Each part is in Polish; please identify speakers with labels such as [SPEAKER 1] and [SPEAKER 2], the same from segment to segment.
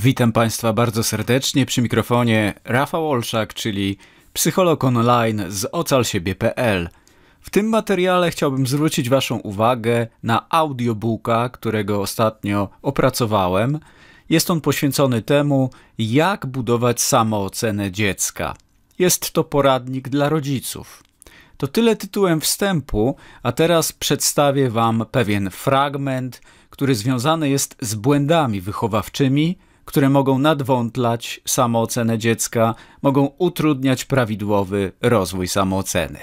[SPEAKER 1] Witam Państwa bardzo serdecznie przy mikrofonie Rafał Olszak, czyli psycholog online z ocalsiebie.pl. W tym materiale chciałbym zwrócić Waszą uwagę na audiobooka, którego ostatnio opracowałem. Jest on poświęcony temu, jak budować samoocenę dziecka. Jest to poradnik dla rodziców. To tyle tytułem wstępu, a teraz przedstawię Wam pewien fragment, który związany jest z błędami wychowawczymi, które mogą nadwątlać samoocenę dziecka, mogą utrudniać prawidłowy rozwój samooceny.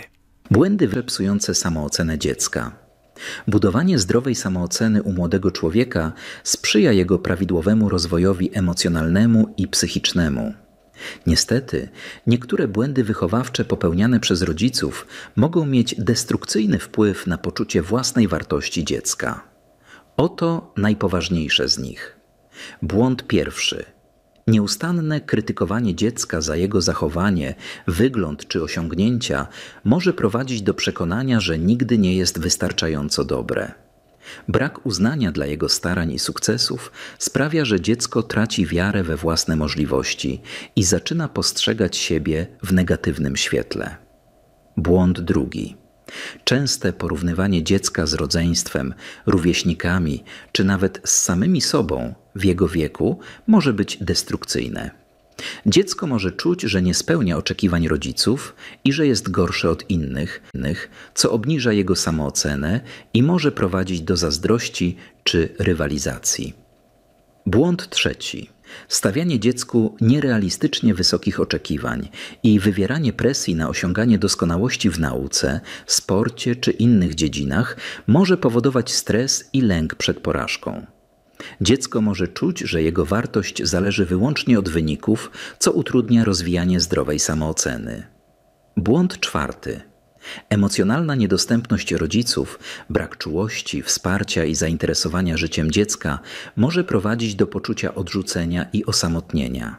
[SPEAKER 2] Błędy psujące samoocenę dziecka. Budowanie zdrowej samooceny u młodego człowieka sprzyja jego prawidłowemu rozwojowi emocjonalnemu i psychicznemu. Niestety, niektóre błędy wychowawcze popełniane przez rodziców mogą mieć destrukcyjny wpływ na poczucie własnej wartości dziecka. Oto najpoważniejsze z nich. Błąd pierwszy. Nieustanne krytykowanie dziecka za jego zachowanie, wygląd czy osiągnięcia może prowadzić do przekonania, że nigdy nie jest wystarczająco dobre. Brak uznania dla jego starań i sukcesów sprawia, że dziecko traci wiarę we własne możliwości i zaczyna postrzegać siebie w negatywnym świetle. Błąd drugi. Częste porównywanie dziecka z rodzeństwem, rówieśnikami czy nawet z samymi sobą w jego wieku może być destrukcyjne. Dziecko może czuć, że nie spełnia oczekiwań rodziców i że jest gorsze od innych, co obniża jego samoocenę i może prowadzić do zazdrości czy rywalizacji. Błąd trzeci. Stawianie dziecku nierealistycznie wysokich oczekiwań i wywieranie presji na osiąganie doskonałości w nauce, sporcie czy innych dziedzinach może powodować stres i lęk przed porażką. Dziecko może czuć, że jego wartość zależy wyłącznie od wyników, co utrudnia rozwijanie zdrowej samooceny. Błąd czwarty. Emocjonalna niedostępność rodziców, brak czułości, wsparcia i zainteresowania życiem dziecka może prowadzić do poczucia odrzucenia i osamotnienia.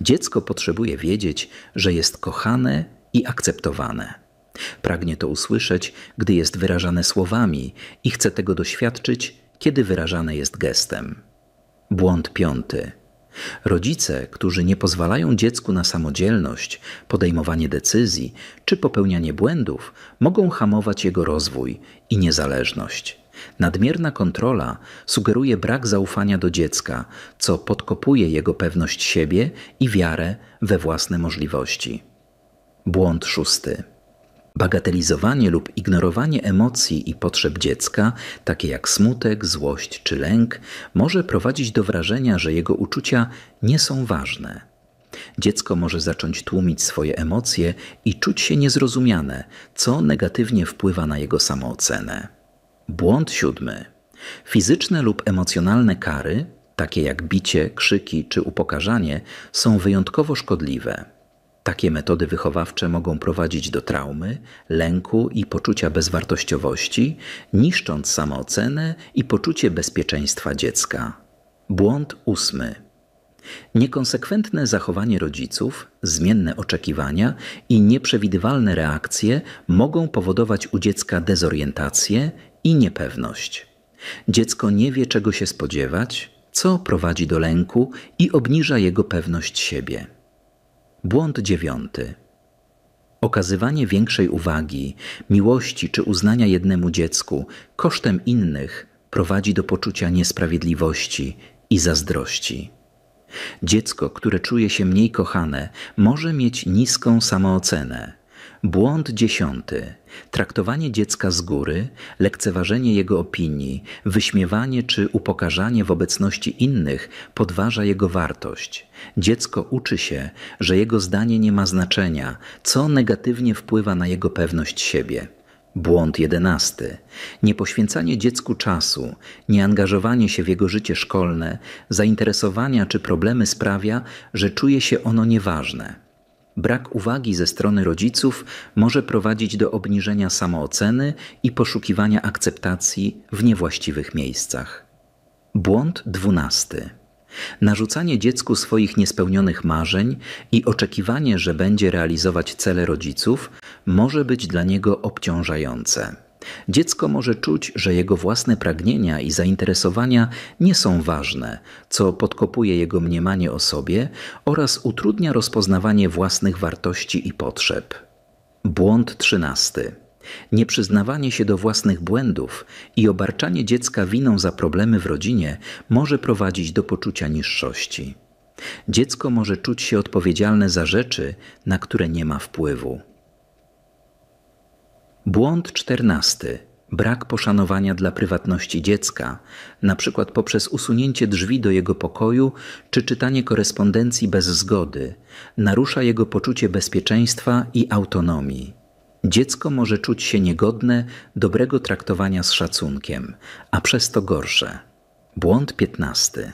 [SPEAKER 2] Dziecko potrzebuje wiedzieć, że jest kochane i akceptowane. Pragnie to usłyszeć, gdy jest wyrażane słowami i chce tego doświadczyć kiedy wyrażane jest gestem. Błąd piąty. Rodzice, którzy nie pozwalają dziecku na samodzielność, podejmowanie decyzji czy popełnianie błędów, mogą hamować jego rozwój i niezależność. Nadmierna kontrola sugeruje brak zaufania do dziecka, co podkopuje jego pewność siebie i wiarę we własne możliwości. Błąd szósty. Bagatelizowanie lub ignorowanie emocji i potrzeb dziecka, takie jak smutek, złość czy lęk, może prowadzić do wrażenia, że jego uczucia nie są ważne. Dziecko może zacząć tłumić swoje emocje i czuć się niezrozumiane, co negatywnie wpływa na jego samoocenę. Błąd siódmy. Fizyczne lub emocjonalne kary, takie jak bicie, krzyki czy upokarzanie, są wyjątkowo szkodliwe. Takie metody wychowawcze mogą prowadzić do traumy, lęku i poczucia bezwartościowości, niszcząc samoocenę i poczucie bezpieczeństwa dziecka. Błąd ósmy. Niekonsekwentne zachowanie rodziców, zmienne oczekiwania i nieprzewidywalne reakcje mogą powodować u dziecka dezorientację i niepewność. Dziecko nie wie, czego się spodziewać, co prowadzi do lęku i obniża jego pewność siebie. Błąd dziewiąty. Okazywanie większej uwagi, miłości czy uznania jednemu dziecku kosztem innych prowadzi do poczucia niesprawiedliwości i zazdrości. Dziecko, które czuje się mniej kochane, może mieć niską samoocenę Błąd dziesiąty. Traktowanie dziecka z góry, lekceważenie jego opinii, wyśmiewanie czy upokarzanie w obecności innych podważa jego wartość. Dziecko uczy się, że jego zdanie nie ma znaczenia, co negatywnie wpływa na jego pewność siebie. Błąd jedenasty. Niepoświęcanie dziecku czasu, nieangażowanie się w jego życie szkolne, zainteresowania czy problemy sprawia, że czuje się ono nieważne. Brak uwagi ze strony rodziców może prowadzić do obniżenia samooceny i poszukiwania akceptacji w niewłaściwych miejscach. Błąd dwunasty. Narzucanie dziecku swoich niespełnionych marzeń i oczekiwanie, że będzie realizować cele rodziców, może być dla niego obciążające. Dziecko może czuć, że jego własne pragnienia i zainteresowania nie są ważne, co podkopuje jego mniemanie o sobie oraz utrudnia rozpoznawanie własnych wartości i potrzeb. Błąd trzynasty. Nieprzyznawanie się do własnych błędów i obarczanie dziecka winą za problemy w rodzinie może prowadzić do poczucia niższości. Dziecko może czuć się odpowiedzialne za rzeczy, na które nie ma wpływu. Błąd czternasty. Brak poszanowania dla prywatności dziecka, na przykład poprzez usunięcie drzwi do jego pokoju czy czytanie korespondencji bez zgody, narusza jego poczucie bezpieczeństwa i autonomii. Dziecko może czuć się niegodne dobrego traktowania z szacunkiem, a przez to gorsze. Błąd piętnasty.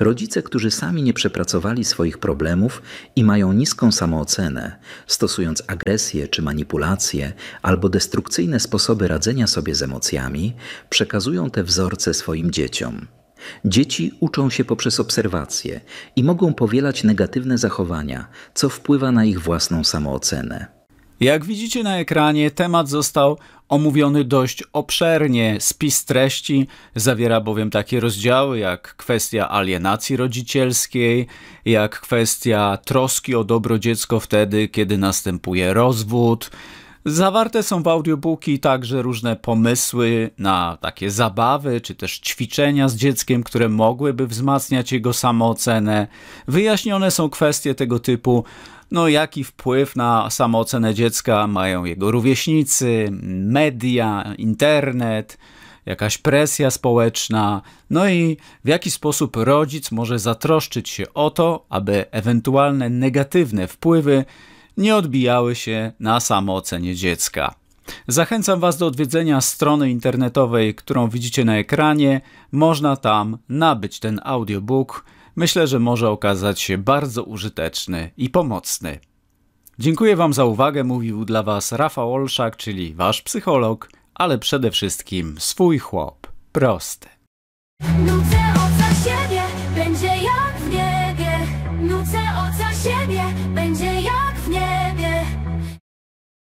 [SPEAKER 2] Rodzice, którzy sami nie przepracowali swoich problemów i mają niską samoocenę, stosując agresję czy manipulacje albo destrukcyjne sposoby radzenia sobie z emocjami, przekazują te wzorce swoim dzieciom. Dzieci uczą się poprzez obserwacje i mogą powielać negatywne zachowania, co wpływa na ich własną samoocenę.
[SPEAKER 1] Jak widzicie na ekranie, temat został omówiony dość obszernie. Spis treści zawiera bowiem takie rozdziały jak kwestia alienacji rodzicielskiej, jak kwestia troski o dobro dziecko wtedy, kiedy następuje rozwód. Zawarte są w audiobooki także różne pomysły na takie zabawy czy też ćwiczenia z dzieckiem, które mogłyby wzmacniać jego samoocenę. Wyjaśnione są kwestie tego typu no jaki wpływ na samoocenę dziecka mają jego rówieśnicy, media, internet, jakaś presja społeczna, no i w jaki sposób rodzic może zatroszczyć się o to, aby ewentualne negatywne wpływy nie odbijały się na samoocenie dziecka. Zachęcam Was do odwiedzenia strony internetowej, którą widzicie na ekranie. Można tam nabyć ten audiobook myślę, że może okazać się bardzo użyteczny i pomocny. Dziękuję Wam za uwagę, mówił dla Was Rafał Olszak, czyli Wasz psycholog, ale przede wszystkim swój chłop. Prosty.